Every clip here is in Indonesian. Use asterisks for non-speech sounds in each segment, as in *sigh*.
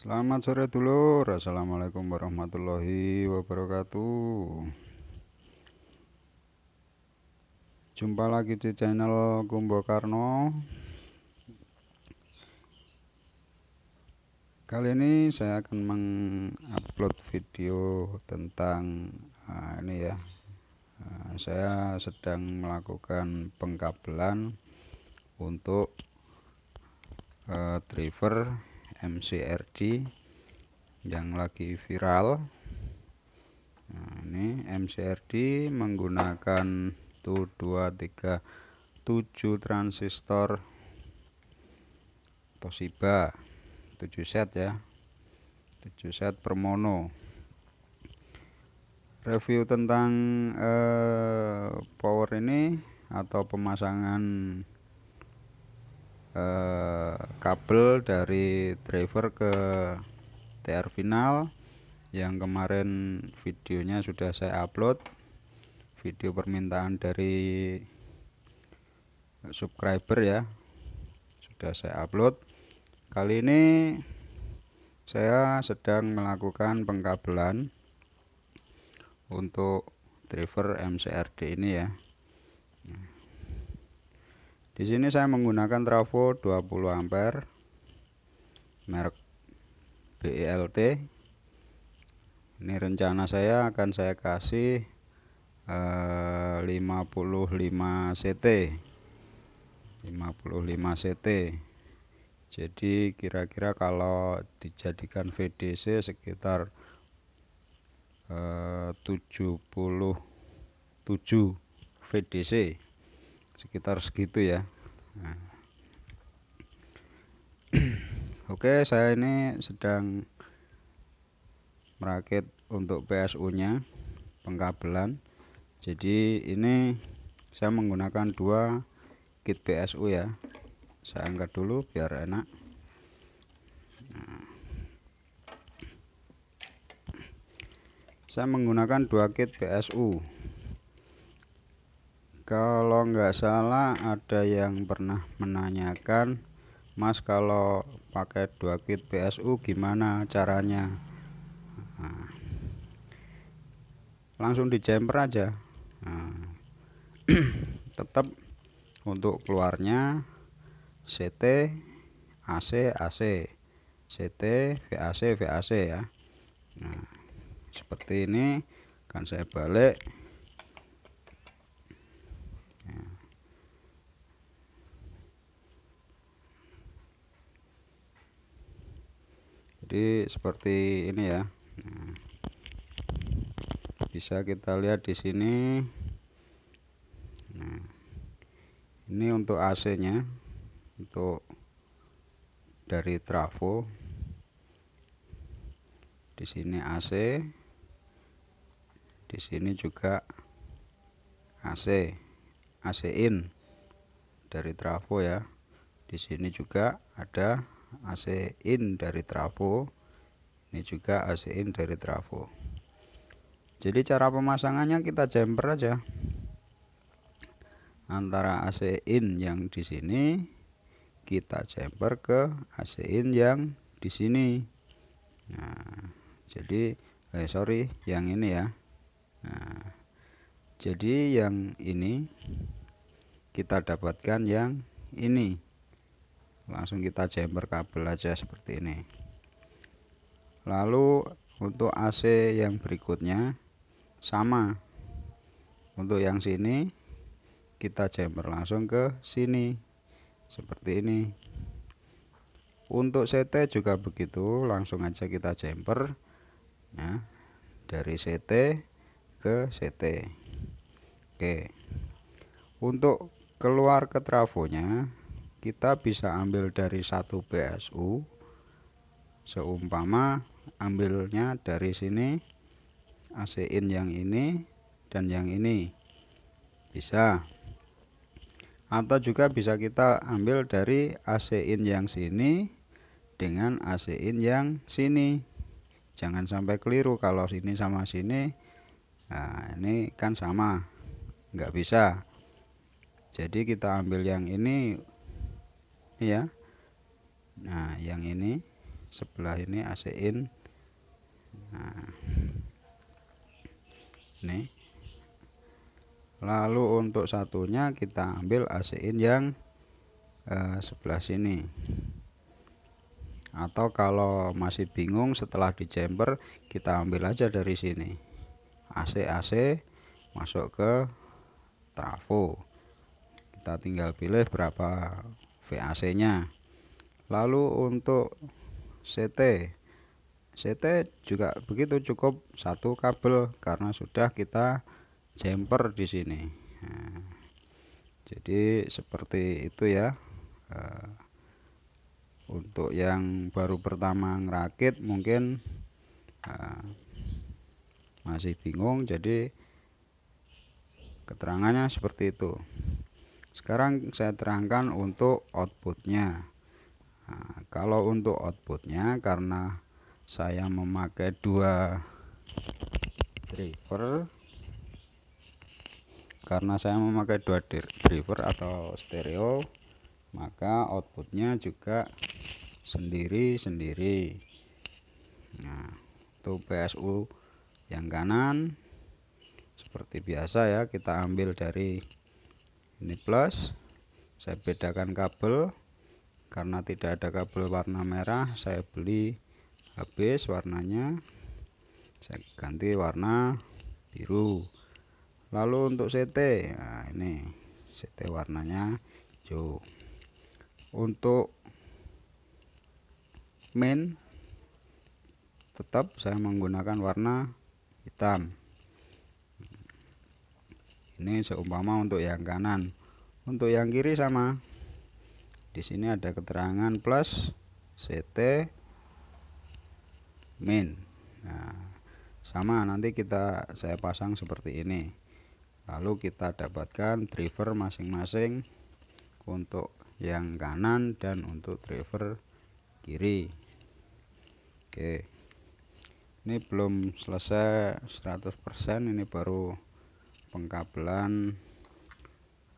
Selamat sore dulur. Assalamualaikum warahmatullahi wabarakatuh. Jumpa lagi di channel Kumbo Karno. Kali ini saya akan mengupload video tentang nah ini ya. Ah, saya sedang melakukan pengkabelan untuk eh, driver MCRD yang lagi viral nah, ini MCRD menggunakan tuh 237 transistor Toshiba 7 set ya 7 set per mono review tentang eh, power ini atau pemasangan eh, kabel dari driver ke TR final yang kemarin videonya sudah saya upload video permintaan dari subscriber ya sudah saya upload kali ini saya sedang melakukan pengkabelan untuk driver MCRD ini ya di sini saya menggunakan trafo 20 ampere merek BELT. Ini rencana saya akan saya kasih eh, 55 CT. 55 CT. Jadi kira-kira kalau dijadikan VDC sekitar eh, 77 VDC sekitar segitu ya nah. *clears throat* oke saya ini sedang merakit untuk PSU nya pengkabelan jadi ini saya menggunakan dua kit PSU ya saya angkat dulu biar enak nah. saya menggunakan dua kit PSU kalau nggak salah ada yang pernah menanyakan Mas kalau pakai dua kit PSU gimana caranya nah, langsung di jumper aja nah, *clears throat* tetap untuk keluarnya CT AC AC CT VAC VAC ya nah seperti ini akan saya balik jadi seperti ini ya hmm. bisa kita lihat di sini nah, ini untuk AC nya untuk dari trafo di sini AC di sini juga AC AC in dari trafo ya di sini juga ada AC in dari trafo ini juga AC in dari trafo jadi cara pemasangannya kita jumper aja antara AC in yang di sini kita jumper ke AC in yang di sini nah jadi eh sorry yang ini ya nah jadi yang ini kita dapatkan yang ini langsung kita jumper kabel aja seperti ini lalu untuk AC yang berikutnya sama untuk yang sini kita jumper langsung ke sini seperti ini untuk CT juga begitu langsung aja kita jumper nah ya, dari CT ke CT oke untuk keluar ke trafonya kita bisa ambil dari satu PSU seumpama ambilnya dari sini AC in yang ini dan yang ini bisa atau juga bisa kita ambil dari AC in yang sini dengan AC in yang sini jangan sampai keliru kalau sini sama sini nah ini kan sama nggak bisa jadi kita ambil yang ini ya nah yang ini sebelah ini AC in nah, ini lalu untuk satunya kita ambil AC in yang eh, sebelah sini atau kalau masih bingung setelah di chamber kita ambil aja dari sini AC AC masuk ke trafo kita tinggal pilih berapa VAC nya lalu untuk CT CT juga begitu cukup satu kabel karena sudah kita jumper di sini nah, jadi seperti itu ya eh, untuk yang baru pertama ngerakit mungkin eh, masih bingung jadi keterangannya seperti itu sekarang saya terangkan untuk outputnya. Nah, kalau untuk outputnya karena saya memakai dua driver karena saya memakai dua driver atau stereo maka outputnya juga sendiri-sendiri nah itu PSU yang kanan seperti biasa ya kita ambil dari ini plus saya bedakan kabel karena tidak ada kabel warna merah saya beli habis warnanya saya ganti warna biru lalu untuk CT nah ini CT warnanya hijau untuk main tetap saya menggunakan warna hitam ini seumpama untuk yang kanan untuk yang kiri sama di sini ada keterangan plus CT min nah sama nanti kita saya pasang seperti ini lalu kita dapatkan driver masing-masing untuk yang kanan dan untuk driver kiri oke ini belum selesai 100% ini baru pengkabelan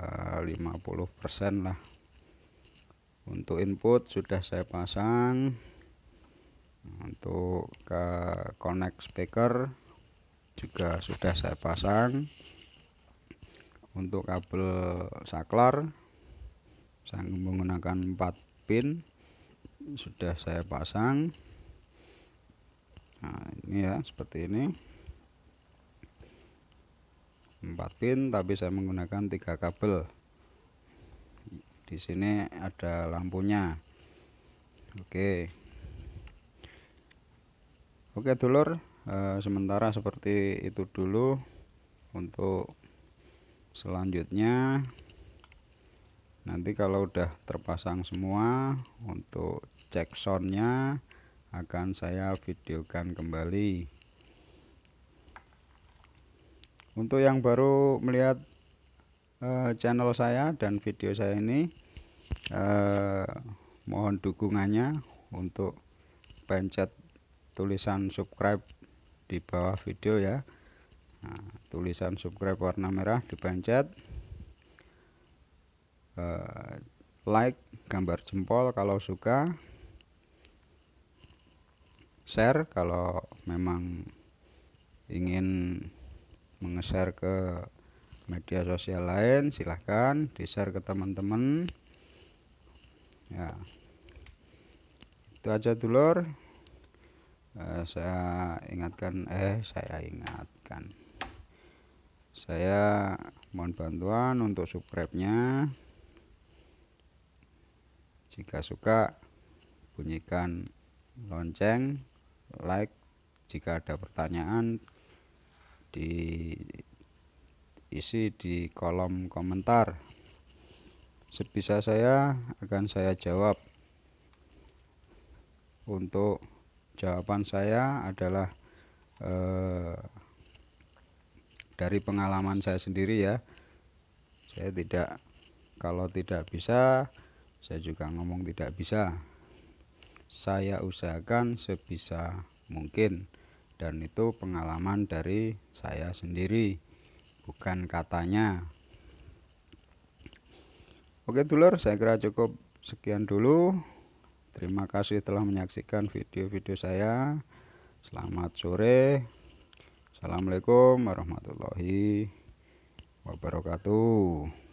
eh, uh, 50% lah untuk input sudah saya pasang untuk ke connect speaker juga sudah saya pasang untuk kabel saklar saya menggunakan 4 pin sudah saya pasang nah ini ya seperti ini 4 pin tapi saya menggunakan tiga kabel di sini ada lampunya oke oke dulur e, sementara seperti itu dulu untuk selanjutnya nanti kalau udah terpasang semua untuk cek soundnya akan saya videokan kembali untuk yang baru melihat uh, channel saya dan video saya ini uh, mohon dukungannya untuk pencet tulisan subscribe di bawah video ya. Nah, tulisan subscribe warna merah dipencet. Uh, like gambar jempol kalau suka. Share kalau memang ingin meng-share ke media sosial lain silahkan di share ke teman-teman ya itu aja dulur eh, saya ingatkan eh saya ingatkan saya mohon bantuan untuk subscribe nya jika suka bunyikan lonceng like jika ada pertanyaan diisi di kolom komentar. Sebisa saya akan saya jawab. Untuk jawaban saya adalah eh, dari pengalaman saya sendiri ya. Saya tidak kalau tidak bisa saya juga ngomong tidak bisa. Saya usahakan sebisa mungkin dan itu pengalaman dari saya sendiri bukan katanya oke dulur saya kira cukup sekian dulu terima kasih telah menyaksikan video-video saya selamat sore assalamualaikum warahmatullahi wabarakatuh